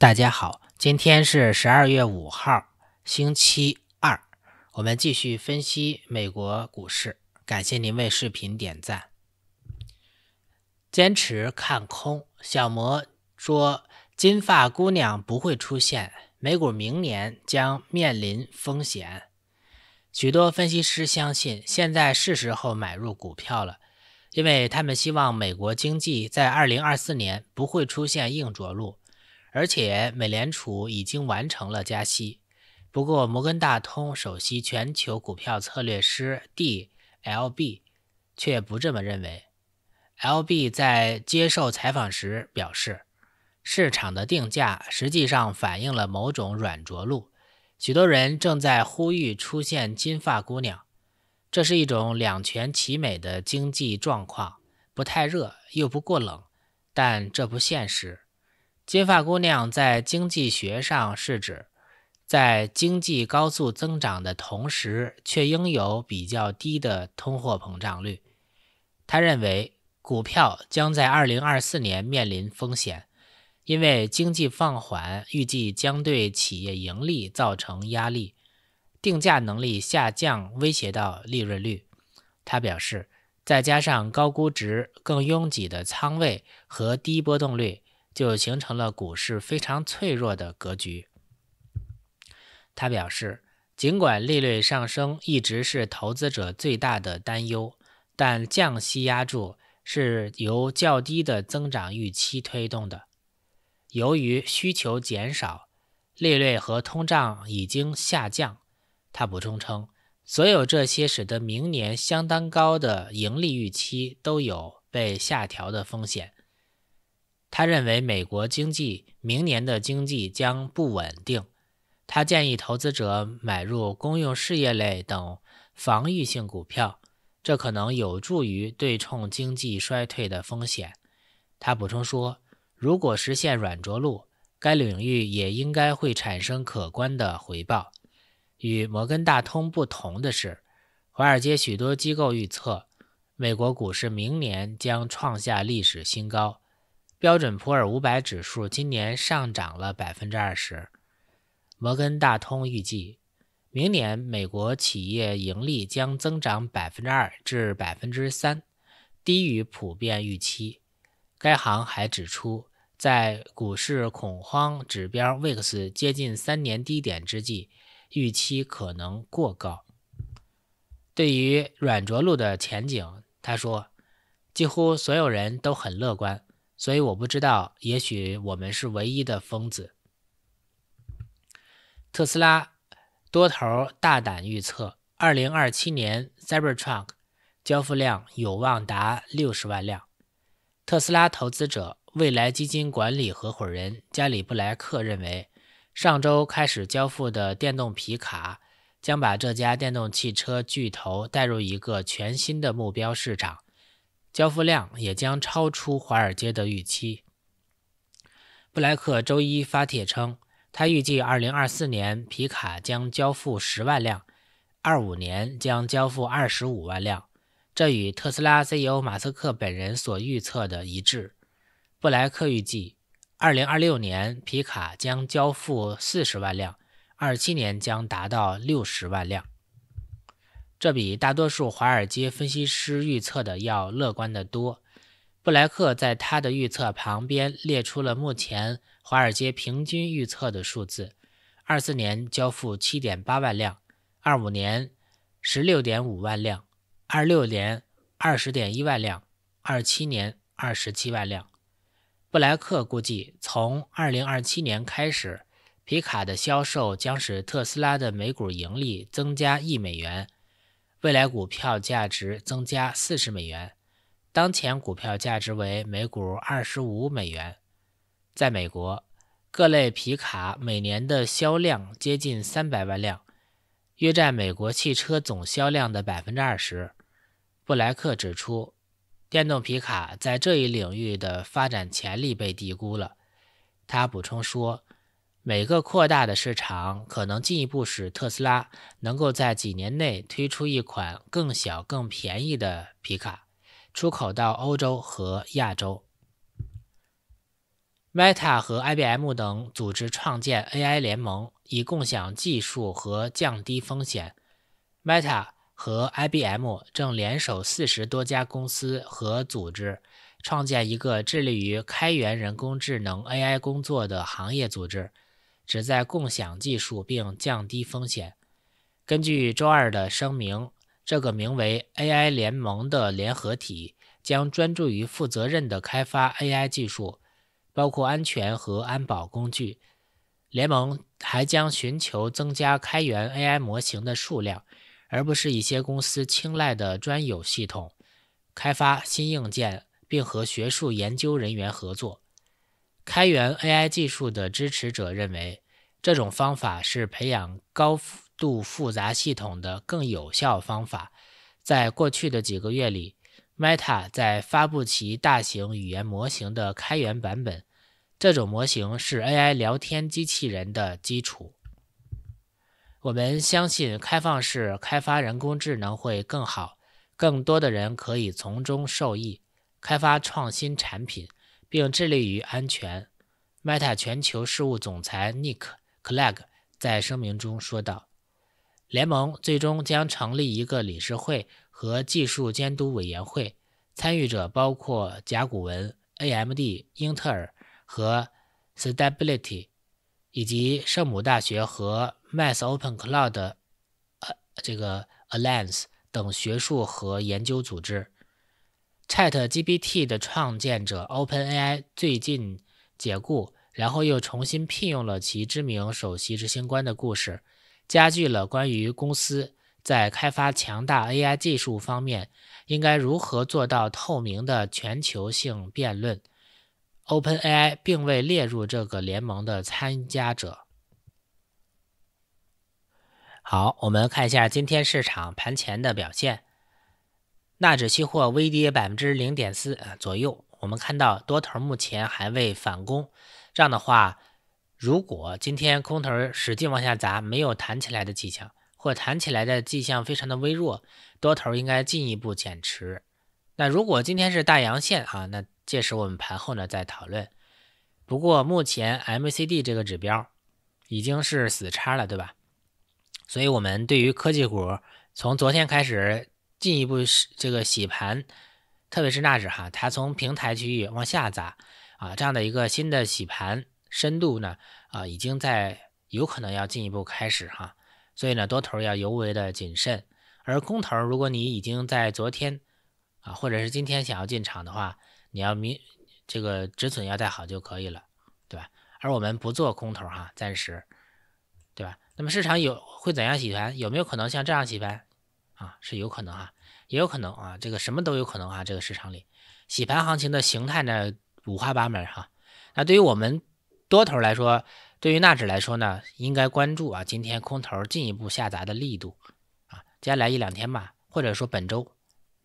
大家好，今天是十二月五号，星期二，我们继续分析美国股市。感谢您为视频点赞。坚持看空，小魔说金发姑娘不会出现，美股明年将面临风险。许多分析师相信，现在是时候买入股票了，因为他们希望美国经济在二零二四年不会出现硬着陆。而且美联储已经完成了加息，不过摩根大通首席全球股票策略师 D.L.B. 却不这么认为。L.B. 在接受采访时表示，市场的定价实际上反映了某种软着陆，许多人正在呼吁出现“金发姑娘”，这是一种两全其美的经济状况，不太热又不过冷，但这不现实。金发姑娘在经济学上是指，在经济高速增长的同时，却应有比较低的通货膨胀率。他认为，股票将在2024年面临风险，因为经济放缓预计将对企业盈利造成压力，定价能力下降威胁到利润率。他表示，再加上高估值、更拥挤的仓位和低波动率。就形成了股市非常脆弱的格局。他表示，尽管利率上升一直是投资者最大的担忧，但降息压住是由较低的增长预期推动的。由于需求减少，利率和通胀已经下降。他补充称，所有这些使得明年相当高的盈利预期都有被下调的风险。他认为，美国经济明年的经济将不稳定。他建议投资者买入公用事业类等防御性股票，这可能有助于对冲经济衰退的风险。他补充说，如果实现软着陆，该领域也应该会产生可观的回报。与摩根大通不同的是，华尔街许多机构预测，美国股市明年将创下历史新高。标准普尔五百指数今年上涨了百分之二十。摩根大通预计，明年美国企业盈利将增长百分之二至百分之三，低于普遍预期。该行还指出，在股市恐慌指标 VIX 接近三年低点之际，预期可能过高。对于软着陆的前景，他说：“几乎所有人都很乐观。”所以我不知道，也许我们是唯一的疯子。特斯拉多头大胆预测，二零二七年 Cybertruck 交付量有望达六十万辆。特斯拉投资者、未来基金管理合伙人加里·布莱克认为，上周开始交付的电动皮卡将把这家电动汽车巨头带入一个全新的目标市场。交付量也将超出华尔街的预期。布莱克周一发帖称，他预计2024年皮卡将交付10万辆，25年将交付25万辆，这与特斯拉 CEO 马斯克本人所预测的一致。布莱克预计，2026年皮卡将交付40万辆，27年将达到60万辆。这比大多数华尔街分析师预测的要乐观得多。布莱克在他的预测旁边列出了目前华尔街平均预测的数字：二四年交付七点八万辆，二五年十六点五万辆，二六年二十点一万辆，二七年二十七万辆。布莱克估计，从二零二七年开始，皮卡的销售将使特斯拉的每股盈利增加一美元。未来股票价值增加四十美元，当前股票价值为每股二十五美元。在美国，各类皮卡每年的销量接近三百万辆，约占美国汽车总销量的百分之二十。布莱克指出，电动皮卡在这一领域的发展潜力被低估了。他补充说。每个扩大的市场可能进一步使特斯拉能够在几年内推出一款更小、更便宜的皮卡，出口到欧洲和亚洲。Meta 和 IBM 等组织创建 AI 联盟，以共享技术和降低风险。Meta 和 IBM 正联手四十多家公司和组织，创建一个致力于开源人工智能 AI 工作的行业组织。旨在共享技术并降低风险。根据周二的声明，这个名为 AI 联盟的联合体将专注于负责任地开发 AI 技术，包括安全和安保工具。联盟还将寻求增加开源 AI 模型的数量，而不是一些公司青睐的专有系统。开发新硬件，并和学术研究人员合作。开源 AI 技术的支持者认为，这种方法是培养高度复杂系统的更有效方法。在过去的几个月里，Meta 在发布其大型语言模型的开源版本，这种模型是 AI 聊天机器人的基础。我们相信，开放式开发人工智能会更好，更多的人可以从中受益，开发创新产品。并致力于安全。Meta 全球事务总裁 Nick Clegg 在声明中说道：“联盟最终将成立一个理事会和技术监督委员会，参与者包括甲骨文、AMD、英特尔和 Stability，以及圣母大学和 Mass Open Cloud 呃这个 Alliance 等学术和研究组织。” Chat GPT 的创建者 Open AI 最近解雇，然后又重新聘用了其知名首席执行官的故事，加剧了关于公司在开发强大 AI 技术方面应该如何做到透明的全球性辩论。Open AI 并未列入这个联盟的参加者。好，我们看一下今天市场盘前的表现。纳指期货微跌百分之零点四左右，我们看到多头目前还未反攻。这样的话，如果今天空头使劲往下砸，没有弹起来的迹象，或弹起来的迹象非常的微弱，多头应该进一步减持。那如果今天是大阳线啊，那届时我们盘后呢再讨论。不过目前 MACD 这个指标已经是死叉了，对吧？所以我们对于科技股从昨天开始。进一步是这个洗盘，特别是纳指哈，它从平台区域往下砸啊，这样的一个新的洗盘深度呢啊，已经在有可能要进一步开始哈，所以呢多头要尤为的谨慎，而空头如果你已经在昨天啊或者是今天想要进场的话，你要明这个止损要带好就可以了，对吧？而我们不做空头哈，暂时，对吧？那么市场有会怎样洗盘？有没有可能像这样洗盘？啊，是有可能啊，也有可能啊，这个什么都有可能啊。这个市场里，洗盘行情的形态呢，五花八门哈。那对于我们多头来说，对于纳指来说呢，应该关注啊，今天空头进一步下砸的力度啊。接下来一两天吧，或者说本周，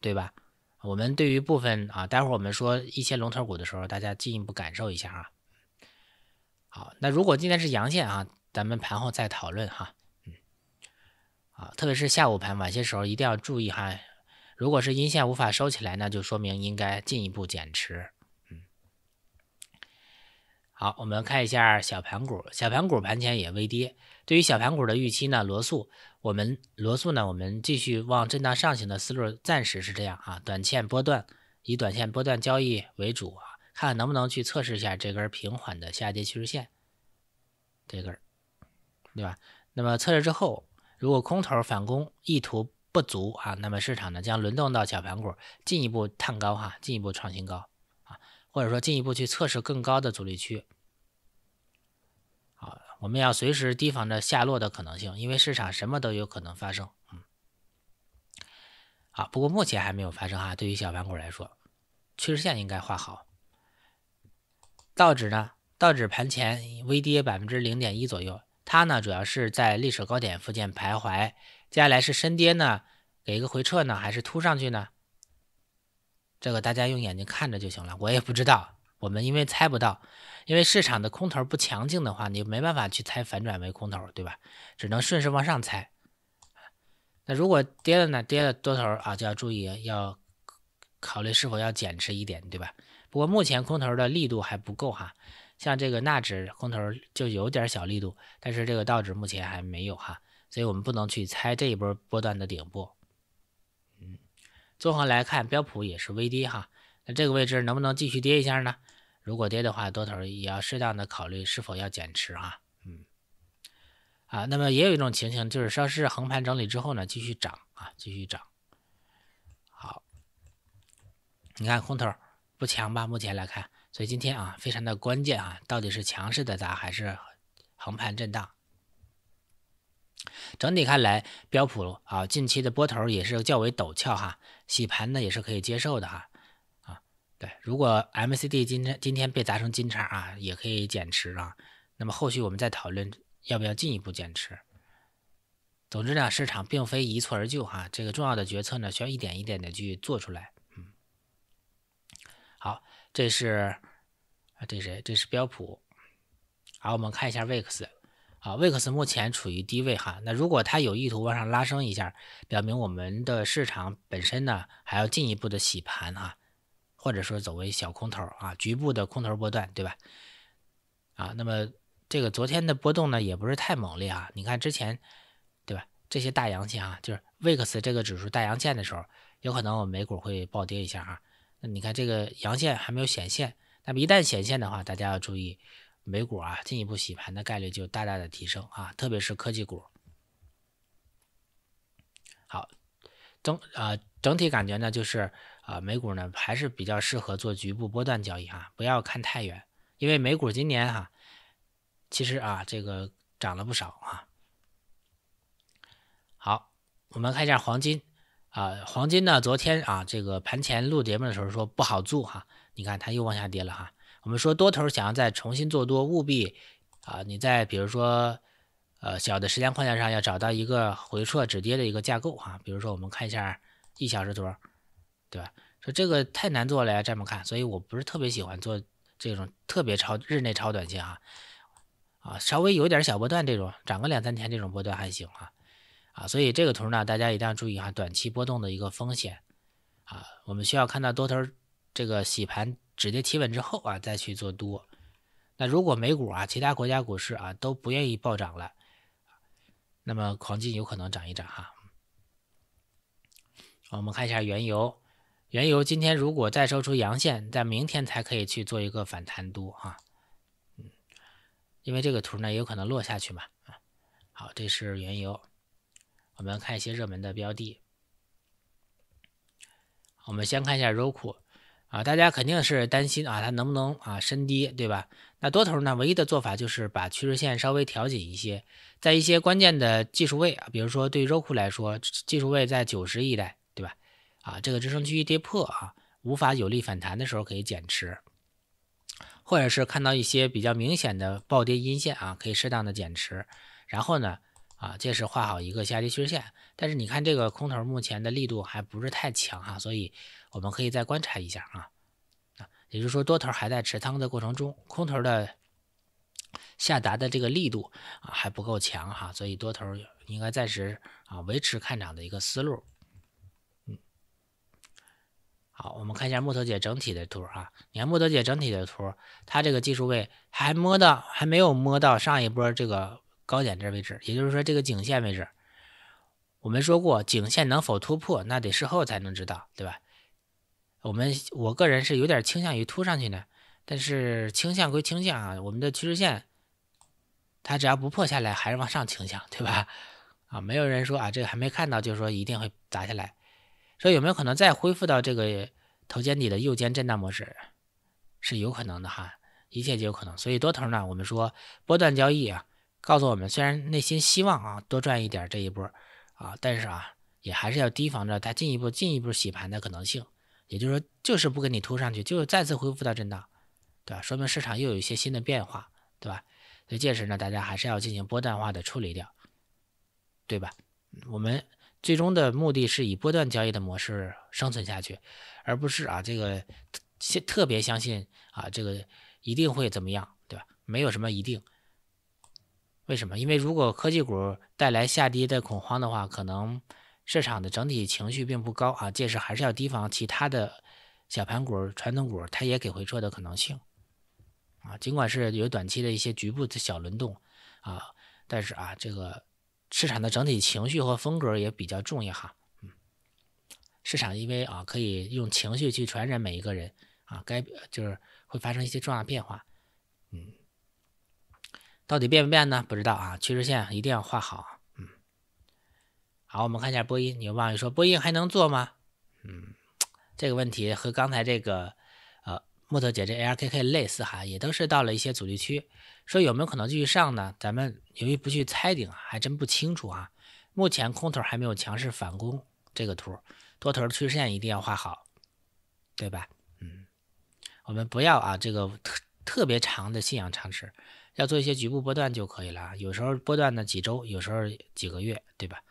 对吧？我们对于部分啊，待会儿我们说一些龙头股的时候，大家进一步感受一下啊。好，那如果今天是阳线啊，咱们盘后再讨论哈。啊，特别是下午盘晚些时候一定要注意哈，如果是阴线无法收起来，那就说明应该进一步减持。嗯，好，我们看一下小盘股，小盘股盘前也微跌。对于小盘股的预期呢，罗素，我们罗素呢，我们继续往震荡上行的思路，暂时是这样啊，短线波段以短线波段交易为主啊，看看能不能去测试一下这根平缓的下跌趋势线，这根，对吧？那么测试之后。如果空头反攻意图不足啊，那么市场呢将轮动到小盘股，进一步探高哈，进一步创新高啊，或者说进一步去测试更高的阻力区。好，我们要随时提防着下落的可能性，因为市场什么都有可能发生。嗯，好，不过目前还没有发生哈。对于小盘股来说，趋势线应该画好。道指呢，道指盘前微跌百分之零点一左右。它呢，主要是在历史高点附近徘徊。接下来是深跌呢，给一个回撤呢，还是突上去呢？这个大家用眼睛看着就行了。我也不知道，我们因为猜不到，因为市场的空头不强劲的话，你就没办法去猜反转为空头，对吧？只能顺势往上猜。那如果跌了呢，跌了多头啊，就要注意，要考虑是否要减持一点，对吧？不过目前空头的力度还不够哈。像这个纳指空头就有点小力度，但是这个道指目前还没有哈，所以我们不能去猜这一波波段的顶部。嗯，综合来看，标普也是微跌哈，那这个位置能不能继续跌一下呢？如果跌的话，多头也要适当的考虑是否要减持啊。嗯，啊，那么也有一种情形，就是稍事横盘整理之后呢，继续涨啊，继续涨。好，你看空头不强吧？目前来看。所以今天啊，非常的关键啊，到底是强势的砸还是横盘震荡？整体看来，标普啊近期的波头也是较为陡峭哈，洗盘呢也是可以接受的哈。啊，对，如果 MCD 今天今天被砸成金叉啊，也可以减持啊。那么后续我们再讨论要不要进一步减持。总之呢，市场并非一蹴而就哈，这个重要的决策呢需要一点一点的去做出来。嗯，好，这是。这谁？这是标普。好，我们看一下 VIX。啊 v i x 目前处于低位哈。那如果它有意图往上拉升一下，表明我们的市场本身呢还要进一步的洗盘哈，或者说走为小空头啊，局部的空头波段，对吧？啊，那么这个昨天的波动呢也不是太猛烈啊。你看之前，对吧？这些大阳线啊，就是 VIX 这个指数大阳线的时候，有可能我们美股会暴跌一下啊。那你看这个阳线还没有显现。那么一旦显现的话，大家要注意，美股啊进一步洗盘的概率就大大的提升啊，特别是科技股。好，整呃整体感觉呢就是啊美股呢还是比较适合做局部波段交易啊，不要看太远，因为美股今年哈其实啊这个涨了不少啊。好，我们看一下黄金啊，黄金呢昨天啊这个盘前录节目的时候说不好做哈。你看，它又往下跌了哈。我们说多头想要再重新做多，务必啊，你在比如说呃小的时间框架上要找到一个回撤止跌的一个架构哈。比如说我们看一下一小时图，对吧？说这个太难做了，呀，这么看，所以我不是特别喜欢做这种特别超日内超短线哈。啊，稍微有点小波段这种涨个两三天这种波段还行啊啊，所以这个图呢，大家一定要注意哈，短期波动的一个风险啊，我们需要看到多头。这个洗盘止跌企稳之后啊，再去做多。那如果美股啊、其他国家股市啊都不愿意暴涨了，那么黄金有可能涨一涨哈。我们看一下原油，原油今天如果再收出阳线，在明天才可以去做一个反弹多啊。嗯，因为这个图呢有可能落下去嘛。好，这是原油。我们看一些热门的标的，我们先看一下 Roku，啊，大家肯定是担心啊，它能不能啊深跌，对吧？那多头呢，唯一的做法就是把趋势线稍微调紧一些，在一些关键的技术位，啊，比如说对于 o 库来说，技术位在九十一带，对吧？啊，这个支撑区跌破啊，无法有力反弹的时候可以减持，或者是看到一些比较明显的暴跌阴线啊，可以适当的减持。然后呢，啊，这是画好一个下跌趋势线，但是你看这个空头目前的力度还不是太强哈，所以。我们可以再观察一下啊，啊，也就是说多头还在持仓的过程中，空头的下达的这个力度啊还不够强哈，所以多头应该暂时啊维持看涨的一个思路。嗯，好，我们看一下木头姐整体的图啊，你看木头姐整体的图，它这个技术位还摸到还没有摸到上一波这个高点这位置，也就是说这个颈线位置。我们说过颈线能否突破，那得事后才能知道，对吧？我们我个人是有点倾向于突上去呢，但是倾向归倾向啊，我们的趋势线它只要不破下来，还是往上倾向，对吧？啊，没有人说啊，这个还没看到，就是说一定会砸下来，说有没有可能再恢复到这个头肩底的右肩震荡模式是有可能的哈，一切皆有可能。所以多头呢，我们说波段交易啊，告诉我们虽然内心希望啊多赚一点这一波啊，但是啊也还是要提防着它进一步进一步洗盘的可能性。也就是说，就是不给你突上去，就再次恢复到震荡，对吧？说明市场又有一些新的变化，对吧？所以届时呢，大家还是要进行波段化的处理掉，对吧？我们最终的目的是以波段交易的模式生存下去，而不是啊这个特特别相信啊这个一定会怎么样，对吧？没有什么一定。为什么？因为如果科技股带来下跌的恐慌的话，可能。市场的整体情绪并不高啊，届时还是要提防其他的小盘股、传统股，它也给回撤的可能性啊。尽管是有短期的一些局部的小轮动啊，但是啊，这个市场的整体情绪和风格也比较重要哈。嗯，市场因为啊，可以用情绪去传染每一个人啊，该就是会发生一些重大变化。嗯，到底变不变呢？不知道啊，趋势线一定要画好。好，我们看一下播音，你又了说播音还能做吗？嗯，这个问题和刚才这个呃木头姐这 ARKK 类似哈，也都是到了一些阻力区，说有没有可能继续上呢？咱们由于不去猜顶，还真不清楚啊。目前空头还没有强势反攻，这个图多头趋势线一定要画好，对吧？嗯，我们不要啊这个特特别长的信仰长识，要做一些局部波段就可以了啊。有时候波段呢几周，有时候几个月，对吧？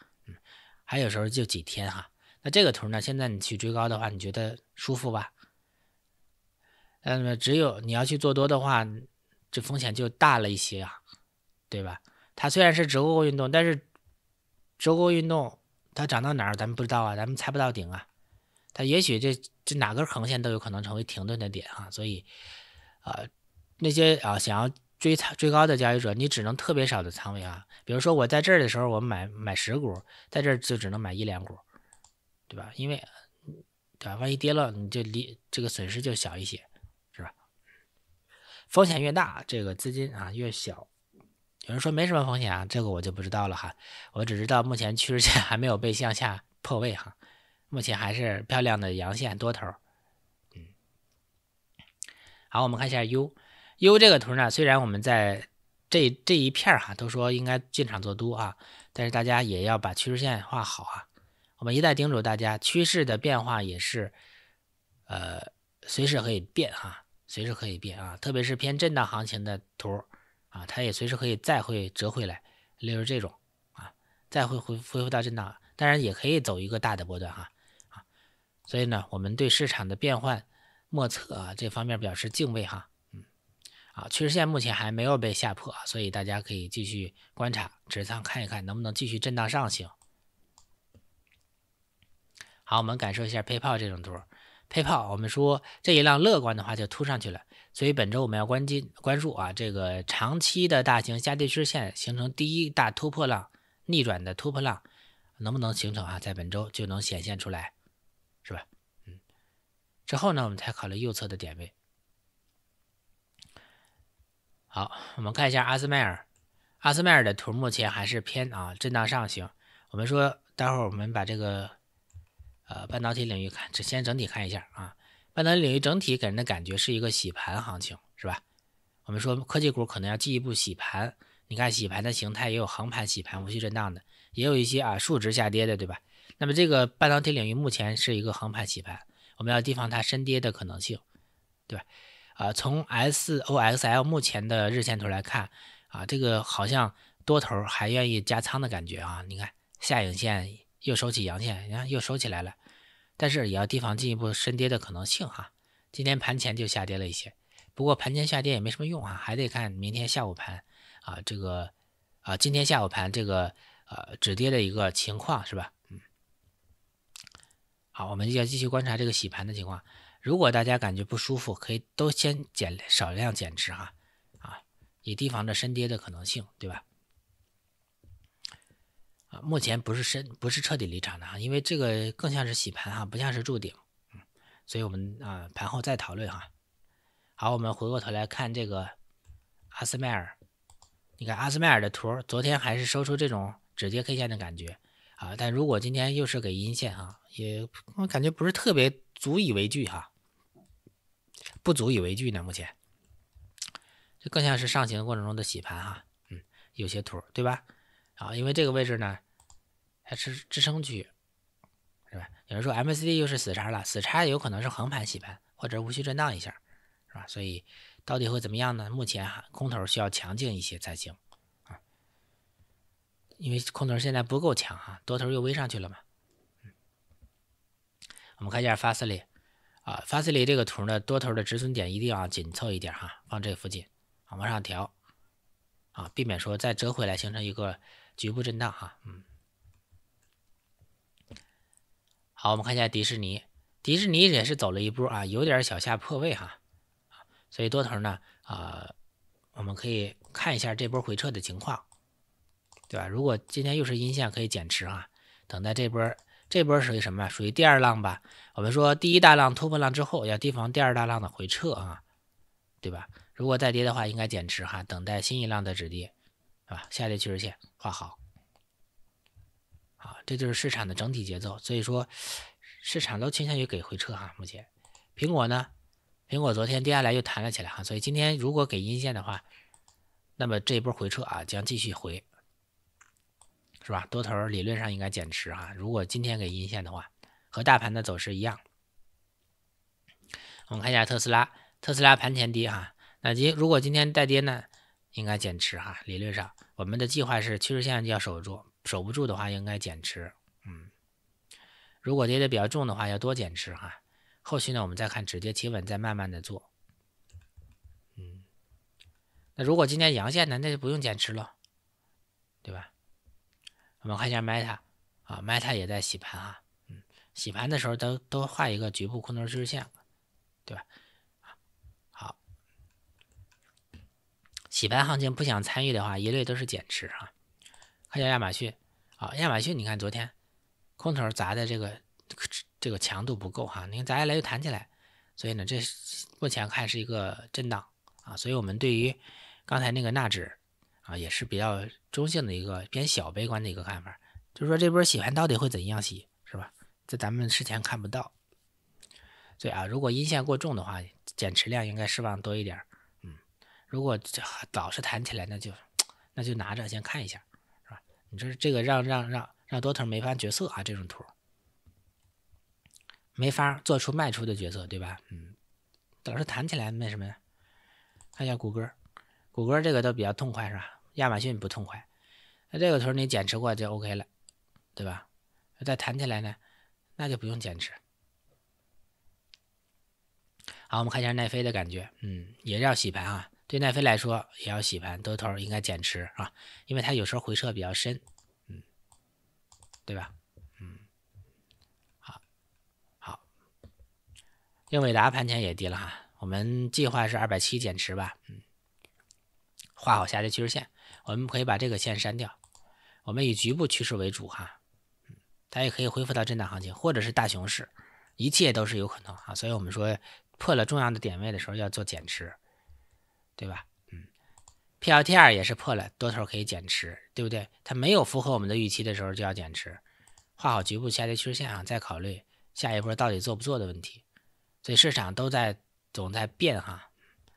还有时候就几天哈，那这个图呢？现在你去追高的话，你觉得舒服吧？嗯，只有你要去做多的话，这风险就大了一些啊，对吧？它虽然是折后运动，但是折后运动它涨到哪儿咱们不知道啊，咱们猜不到顶啊。它也许这这哪根横线都有可能成为停顿的点啊，所以啊，那些啊想要。追仓最高的交易者，你只能特别少的仓位啊。比如说我在这儿的时候，我买买十股，在这儿就只能买一两股，对吧？因为，对吧？万一跌了，你就离这个损失就小一些，是吧？风险越大，这个资金啊越小。有人说没什么风险啊，这个我就不知道了哈。我只知道目前趋势线还没有被向下破位哈，目前还是漂亮的阳线多头。嗯，好，我们看一下 U。U 这个图呢，虽然我们在这这一片儿哈，都说应该进场做多啊，但是大家也要把趋势线画好啊。我们一再叮嘱大家，趋势的变化也是呃随时可以变哈，随时可以变啊。特别是偏震荡行情的图啊，它也随时可以再会折回来，例如这种啊，再会回恢复到震荡，当然也可以走一个大的波段哈啊。所以呢，我们对市场的变幻莫测啊这方面表示敬畏哈。好，趋势线目前还没有被吓破，所以大家可以继续观察持仓，看一看能不能继续震荡上行。好，我们感受一下配炮这种图。配炮，我们说这一浪乐观的话就突上去了，所以本周我们要关机，关注啊，这个长期的大型下跌趋势线形成第一大突破浪，逆转的突破浪能不能形成啊？在本周就能显现出来，是吧？嗯。之后呢，我们才考虑右侧的点位。好，我们看一下阿斯麦尔，阿斯麦尔的图目前还是偏啊震荡上行。我们说待会儿我们把这个呃半导体领域看，先整体看一下啊，半导体领域整体给人的感觉是一个洗盘行情，是吧？我们说科技股可能要进一步洗盘，你看洗盘的形态也有横盘洗盘、无序震荡的，也有一些啊数值下跌的，对吧？那么这个半导体领域目前是一个横盘洗盘，我们要提防它深跌的可能性，对吧？啊，从 S O X L 目前的日线图来看，啊，这个好像多头还愿意加仓的感觉啊。你看下影线又收起阳线，你看又收起来了，但是也要提防进一步深跌的可能性哈。今天盘前就下跌了一些，不过盘前下跌也没什么用啊，还得看明天下午盘啊，这个啊，今天下午盘这个呃止跌的一个情况是吧？嗯，好，我们要继续观察这个洗盘的情况。如果大家感觉不舒服，可以都先减少量减持哈，啊，以提防着深跌的可能性，对吧？啊，目前不是深，不是彻底离场的哈，因为这个更像是洗盘哈，不像是筑顶，嗯，所以我们啊，盘后再讨论哈。好，我们回过头来看这个阿斯麦尔，你看阿斯麦尔的图，昨天还是收出这种止跌 K 线的感觉啊，但如果今天又是给阴线啊，也我感觉不是特别足以为惧哈。不足以为惧呢，目前这更像是上行过程中的洗盘哈，嗯，有些图对吧？啊，因为这个位置呢，还是支撑区，是吧？有人说 MCD 又是死叉了，死叉有可能是横盘洗盘或者无序震荡一下，是吧？所以到底会怎么样呢？目前空头需要强劲一些才行啊，因为空头现在不够强哈，多头又微上去了嘛，嗯，我们看一下 Fastly。啊，Fastly 这个图呢，多头的止损点一定要紧凑一点哈，放这附近，往上调，啊，避免说再折回来形成一个局部震荡哈。嗯，好，我们看一下迪士尼，迪士尼也是走了一步啊，有点小下破位哈，所以多头呢，呃，我们可以看一下这波回撤的情况，对吧？如果今天又是阴线，可以减持啊，等待这波，这波属于什么？属于第二浪吧。我们说第一大浪突破浪之后，要提防第二大浪的回撤啊，对吧？如果再跌的话，应该减持哈，等待新一浪的止跌，是吧？下跌趋势线画好，好，这就是市场的整体节奏。所以说，市场都倾向于给回撤哈。目前，苹果呢？苹果昨天跌下来又弹了起来哈，所以今天如果给阴线的话，那么这一波回撤啊将继续回，是吧？多头理论上应该减持哈，如果今天给阴线的话。和大盘的走势一样，我们看一下特斯拉。特斯拉盘前跌哈，那今如果今天再跌呢，应该减持哈。理论上，我们的计划是趋势线要守住，守不住的话应该减持。嗯，如果跌的比较重的话，要多减持哈。后续呢，我们再看止跌企稳，再慢慢的做。嗯，那如果今天阳线呢，那就不用减持了，对吧？我们看一下 Meta 啊，Meta 也在洗盘哈。洗盘的时候都都画一个局部空头趋势线，对吧？好，洗盘行情不想参与的话，一律都是减持啊。看一下亚马逊啊，亚马逊你看昨天空头砸的这个这个强度不够哈，你看砸下来又弹起来，所以呢，这目前看是一个震荡啊。所以我们对于刚才那个纳指啊，也是比较中性的一个偏小悲观的一个看法，就是说这波洗盘到底会怎样洗？这咱们之前看不到，对啊，如果阴线过重的话，减持量应该释放多一点儿，嗯，如果早是弹起来，那就那就拿着先看一下，是吧？你这是这个让让让让多头没法决策啊，这种图没法做出卖出的决策，对吧？嗯，老是弹起来那什么呀？看一下谷歌，谷歌这个都比较痛快，是吧？亚马逊不痛快，那这个图你减持过就 OK 了，对吧？再弹起来呢？那就不用减持。好，我们看一下奈飞的感觉，嗯，也要洗盘啊。对奈飞来说，也要洗盘，多头应该减持啊，因为它有时候回撤比较深，嗯，对吧？嗯，好，好，英伟达盘前也低了哈，我们计划是二百七减持吧，嗯，画好下跌趋势线，我们可以把这个线删掉，我们以局部趋势为主哈。它也可以恢复到震荡行情，或者是大熊市，一切都是有可能啊。所以我们说，破了重要的点位的时候要做减持，对吧？嗯，P L T R 也是破了，多头可以减持，对不对？它没有符合我们的预期的时候就要减持，画好局部下跌趋势线啊，再考虑下一波到底做不做的问题。所以市场都在总在变哈，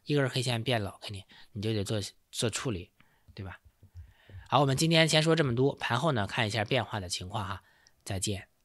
一根黑线变了，肯定你就得做做处理，对吧？好，我们今天先说这么多，盘后呢看一下变化的情况哈。再见。